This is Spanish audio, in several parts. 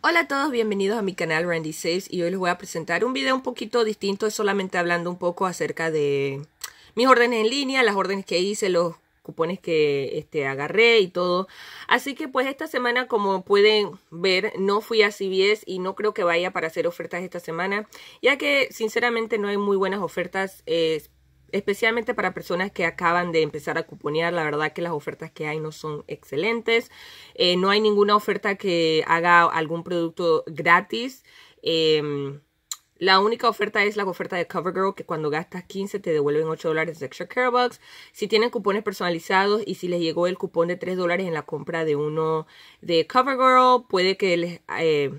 Hola a todos, bienvenidos a mi canal Randy Saves y hoy les voy a presentar un video un poquito distinto, es solamente hablando un poco acerca de mis órdenes en línea, las órdenes que hice, los cupones que este, agarré y todo. Así que pues esta semana como pueden ver no fui a CBS y no creo que vaya para hacer ofertas esta semana ya que sinceramente no hay muy buenas ofertas especialmente para personas que acaban de empezar a cuponear, la verdad que las ofertas que hay no son excelentes. Eh, no hay ninguna oferta que haga algún producto gratis. Em, la única oferta es la oferta de CoverGirl, que cuando gastas 15 te devuelven 8 dólares de extra care bucks. Si tienen cupones personalizados y si les llegó el cupón de 3 dólares en la compra de uno de CoverGirl, puede que les... Eh,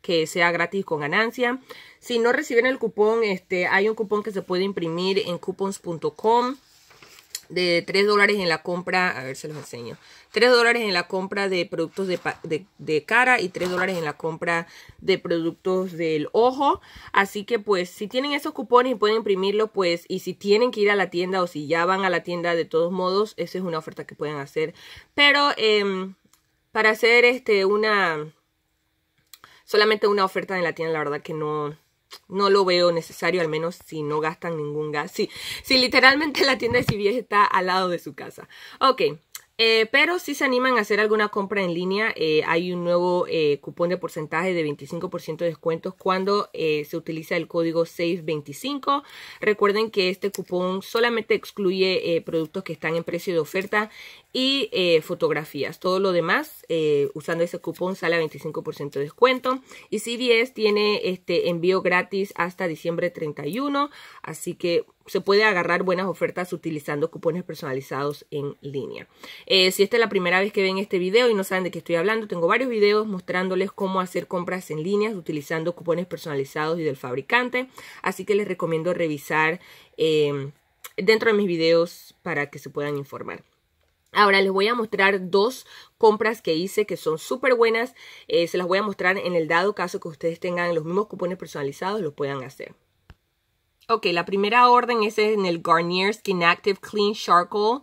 que sea gratis con ganancia. Si no reciben el cupón, este, hay un cupón que se puede imprimir en coupons.com de 3 dólares en la compra, a ver se los enseño, 3 dólares en la compra de productos de, cara y 3 dólares en la compra de productos del ojo. Así que pues si tienen esos cupones y pueden imprimirlo, pues y si tienen que ir a la tienda o si ya van a la tienda de todos modos, esa es una oferta que pueden hacer. Pero em, para hacer este una, solamente una oferta en la tienda, la verdad que no, no lo veo necesario, al menos si no gastan ningún gas. Sí, si literalmente la tienda de CVS está al lado de su casa. Ok, eh, pero si se animan a hacer alguna compra en línea, eh, hay un nuevo eh, cupón de porcentaje de 25% de descuentos cuando se utiliza el código SAVE25. Recuerden que este cupón solamente excluye productos que están en precio de oferta y fotografías. Todo lo demás, usando ese cupón, sale a 25% de descuento. Y CVS tiene este envío gratis hasta diciembre 31, así que se puede agarrar buenas ofertas utilizando cupones personalizados en línea. Eh, si esta es la primera vez que ven este video y no saben de qué estoy hablando, tengo varios videos mostrándoles cómo hacer compras en línea utilizando cupones personalizados y del fabricante. Así que les recomiendo revisar eh, dentro de mis videos para que se puedan informar. Ahora les voy a mostrar dos compras que hice que son súper buenas. Eh, se las voy a mostrar en el dado caso que ustedes tengan los mismos cupones personalizados, los puedan hacer. Ok, la primera orden es en el Garnier Skin Active Clean Charcoal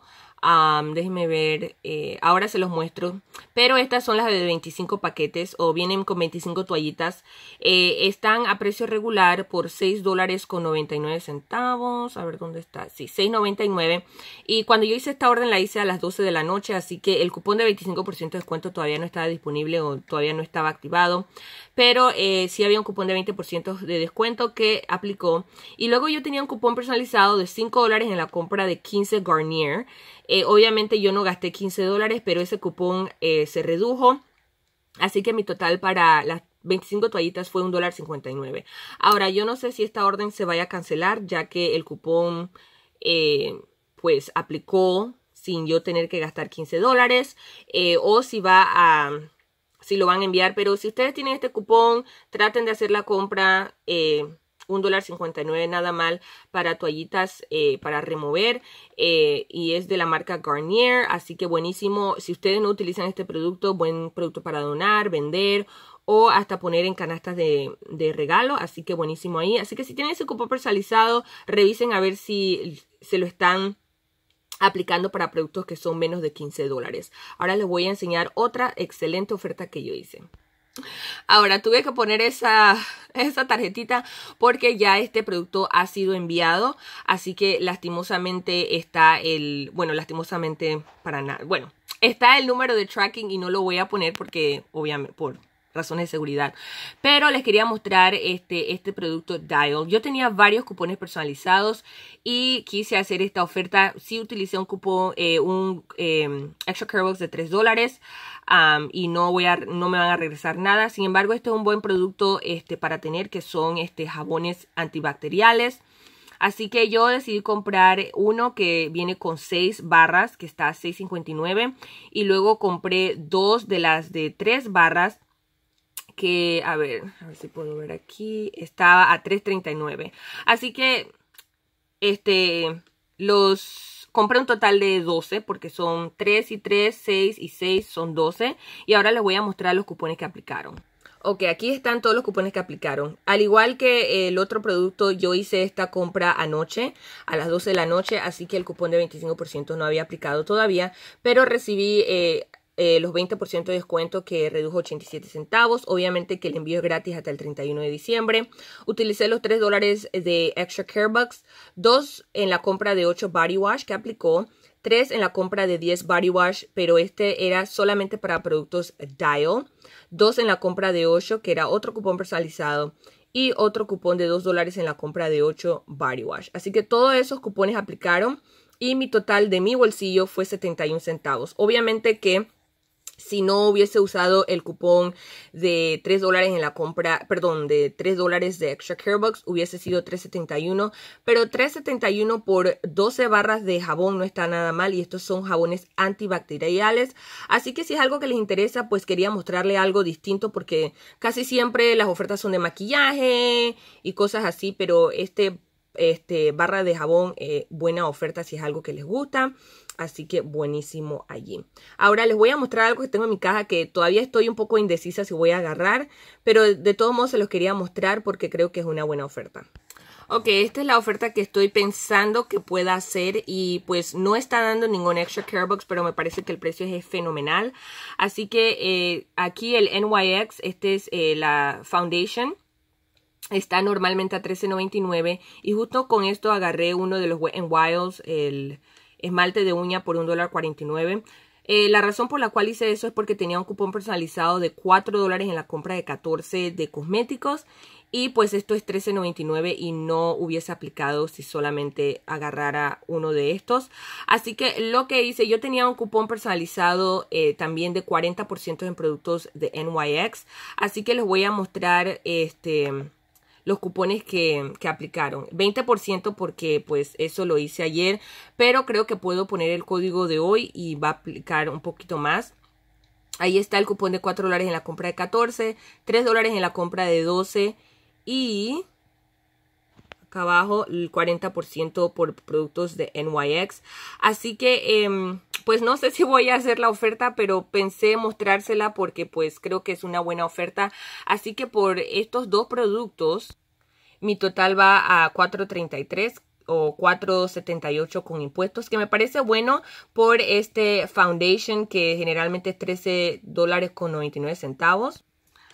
déjenme ver, eh, ahora se los muestro. Pero estas son las de 25 paquetes o vienen con 25 toallitas. Eh, están a precio regular por $6.99 dólares con centavos. A ver dónde está. Sí, 6.99. Y cuando yo hice esta orden la hice a las 12 de la noche. Así que el cupón de 25% de descuento todavía no estaba disponible o todavía no estaba activado. Pero eh, sí había un cupón de 20% de descuento que aplicó. Y luego yo tenía un cupón personalizado de 5 dólares en la compra de 15 Garnier eh, obviamente yo no gasté 15 dólares, pero ese cupón eh, se redujo. Así que mi total para las 25 toallitas fue un dólar Ahora, yo no sé si esta orden se vaya a cancelar, ya que el cupón eh, pues aplicó sin yo tener que gastar 15 dólares o si va a si lo van a enviar pero si ustedes tienen este cupón traten de hacer la compra $1.59 nada mal para toallitas eh, para remover eh, y es de la marca Garnier así que buenísimo si ustedes no utilizan este producto buen producto para donar vender o hasta poner en canastas de, regalo así que buenísimo ahí así que si tienen ese cupón personalizado revisen a ver si se lo están aplicando para productos que son menos de 15 dólares ahora les voy a enseñar otra excelente oferta que yo hice Ahora tuve que poner esa, esa tarjetita porque ya este producto ha sido enviado, así que lastimosamente está el, bueno, lastimosamente para nada, bueno, está el número de tracking y no lo voy a poner porque obviamente por razones de seguridad. Pero les quería mostrar este, este producto Dial. Yo tenía varios cupones personalizados y quise hacer esta oferta. Si utilicé un cupón, eh, un eh, extra Box de 3 dólares. y no voy a no me van a regresar nada sin embargo este es un buen producto este para tener que son este jabones antibacteriales Así que yo decidí comprar uno que viene con 6 barras, que está a 6.59. Y luego compré dos de las de 3 barras, que, a ver, a ver si puedo ver aquí, estaba a 3.39. Así que, este, los compré un total de 12 porque son 3 y 3, 6 y 6 son 12. Y ahora les voy a mostrar los cupones que aplicaron. Ok, aquí están todos los cupones que aplicaron. Al igual que eh, el otro producto, yo hice esta compra anoche, a las 12 de la noche, así que el cupón de 25% no había aplicado todavía, pero recibí eh, eh, los 20% de descuento que redujo 87 centavos. Obviamente que el envío es gratis hasta el 31 de diciembre. Utilicé los 3 dólares de Extra Care Bucks, 2 en la compra de 8 Body Wash que aplicó, 3 en la compra de 10 Body Wash, pero este era solamente para productos Dial, 2 en la compra de 8 que era otro cupón personalizado y otro cupón de 2 dólares en la compra de 8 Body Wash. Así que todos esos cupones aplicaron. Y mi total de mi bolsillo fue 71 centavos. Obviamente que si no hubiese usado el cupón de 3 dólares en la compra, perdón, de 3 dólares de Extra Care Box, hubiese sido 3.71, pero 3.71 por 12 barras de jabón no está nada mal y estos son jabones antibacteriales, así que si es algo que les interesa, pues quería mostrarle algo distinto porque casi siempre las ofertas son de maquillaje y cosas así, pero este este barra de jabón eh, buena oferta si es algo que les gusta Así que buenísimo allí. Ahora les voy a mostrar algo que tengo en mi caja que todavía estoy un poco indecisa si voy a agarrar, pero de todos modos se los quería mostrar porque creo que es una buena oferta. Ok, esta es la oferta que estoy pensando que pueda hacer y pues no está dando ningún extra care box, pero me parece que el precio es fenomenal. Así que eh, aquí el NYX, este es eh, la foundation está normalmente a $13.99 y justo con esto agarré uno de los Wet n Wilds, el esmalte de uña por $1.49. Eh, la razón por la cual hice eso es porque tenía un cupón personalizado de 4 dólares en la compra de 14 de cosméticos y pues esto es $13.99 y no hubiese aplicado si solamente agarrara uno de estos. Así que lo que hice, yo tenía un cupón personalizado eh, también de 40% en productos de NYX. Así que les voy a mostrar este los cupones que, que aplicaron. 20% porque pues eso lo hice ayer, pero creo que puedo poner el código de hoy y va a aplicar un poquito más. Ahí está el cupón de 4 dólares en la compra de 14, 3 dólares en la compra de 12 y acá abajo el 40% por productos de NYX. Así que... Em, pues no sé si voy a hacer la oferta, pero pensé mostrársela porque pues creo que es una buena oferta. Así que por estos dos productos, mi total va a 4.33 o 4.78 con impuestos, que me parece bueno por este foundation que generalmente es 13 dólares con 99 centavos.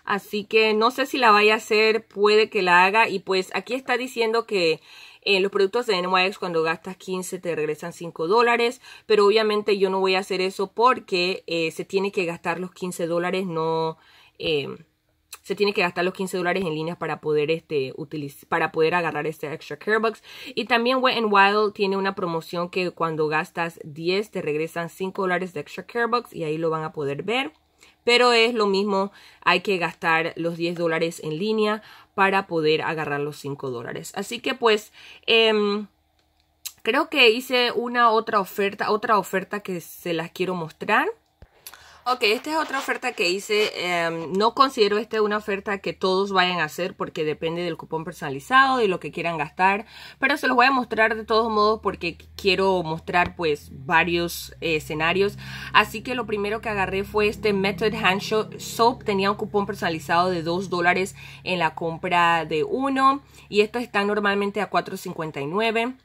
Así que no sé si la vaya a hacer, puede que la haga y pues aquí está diciendo que en eh, los productos de NYX cuando gastas 15 te regresan 5 dólares, pero obviamente yo no voy a hacer eso porque eh, se tiene que gastar los 15 dólares, no... Eh, se tiene que gastar los 15 dólares en línea para poder este para poder agarrar este extra care box y también Wet n Wild tiene una promoción que cuando gastas 10 te regresan 5 dólares de extra care box y ahí lo van a poder ver pero es lo mismo hay que gastar los 10 dólares en línea para poder agarrar los 5 dólares. Así que pues... Em, creo que hice una otra oferta, otra oferta que se las quiero mostrar. Ok, esta es otra oferta que hice. Em, no considero esta una oferta que todos vayan a hacer porque depende del cupón personalizado, y lo que quieran gastar. Pero se los voy a mostrar de todos modos porque quiero mostrar pues varios eh, escenarios. Así que lo primero que agarré fue este Method Hand Soap. Tenía un cupón personalizado de 2 dólares en la compra de uno. Y esto está normalmente a $4.59.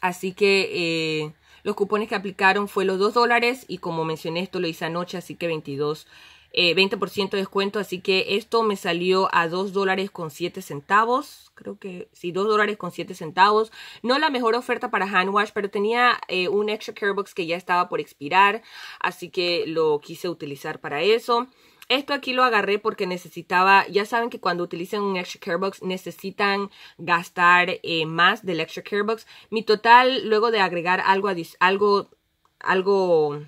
Así que... Eh, los cupones que aplicaron fue los 2 dólares y como mencioné esto lo hice anoche, así que 22, 20% eh, de descuento, así que esto me salió a 2 dólares con 7 centavos, creo que sí, 2 dólares con 7 centavos. No la mejor oferta para hand wash, pero tenía eh, un extra care box que ya estaba por expirar, así que lo quise utilizar para eso. Esto aquí lo agarré porque necesitaba, ya saben que cuando utilizan un Extra Care Box necesitan gastar eh, más del Extra Care Box. Mi total, luego de agregar algo, algo, algo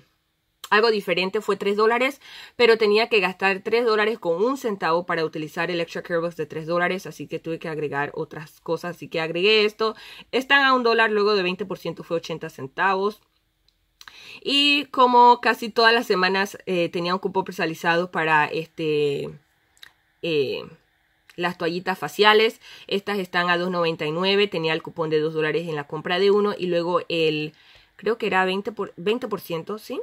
algo diferente fue 3 dólares, pero tenía que gastar 3 dólares con un centavo para utilizar el Extra Care Box de 3 dólares, así que tuve que agregar otras cosas, así que agregué esto. Están a un dólar, luego de 20% fue 80 centavos. Y como casi todas las semanas eh, tenía un cupón personalizado para este, eh, las toallitas faciales, estas están a $2.99, tenía el cupón de 2 dólares en la compra de uno y luego el, creo que era 20%, por, 20% ¿sí?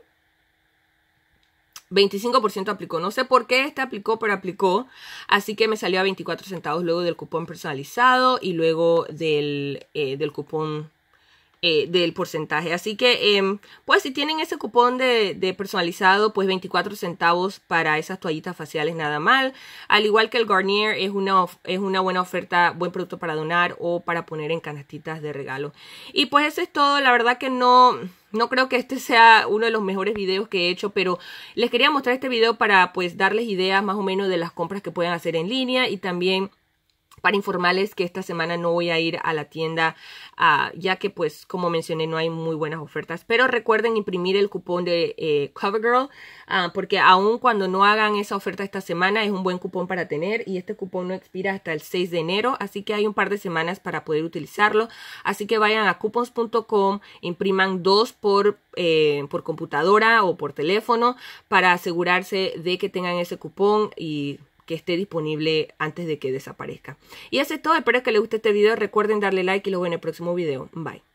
25% aplicó. No sé por qué este aplicó, pero aplicó. Así que me salió a 24 centavos luego del cupón personalizado y luego del, eh, del cupón eh, del porcentaje. Así que, em, pues si tienen ese cupón de, personalizado, pues 24 centavos para esas toallitas faciales, nada mal. Al igual que el Garnier, es una, es una buena oferta, buen producto para donar o para poner en canastitas de regalo. Y pues eso es todo, la verdad que no... No creo que este sea uno de los mejores videos que he hecho, pero les quería mostrar este video para pues darles ideas más o menos de las compras que pueden hacer en línea y también para informarles que esta semana no voy a ir a la tienda ah, ya que pues como mencioné no hay muy buenas ofertas pero recuerden imprimir el cupón de eh, CoverGirl ah, porque aun cuando no hagan esa oferta esta semana es un buen cupón para tener y este cupón no expira hasta el 6 de enero así que hay un par de semanas para poder utilizarlo así que vayan a coupons.com impriman dos por eh, por computadora o por teléfono para asegurarse de que tengan ese cupón y que esté disponible antes de que desaparezca. Y eso es todo, espero que les guste este video, recuerden darle like y los veo en el próximo video. Bye.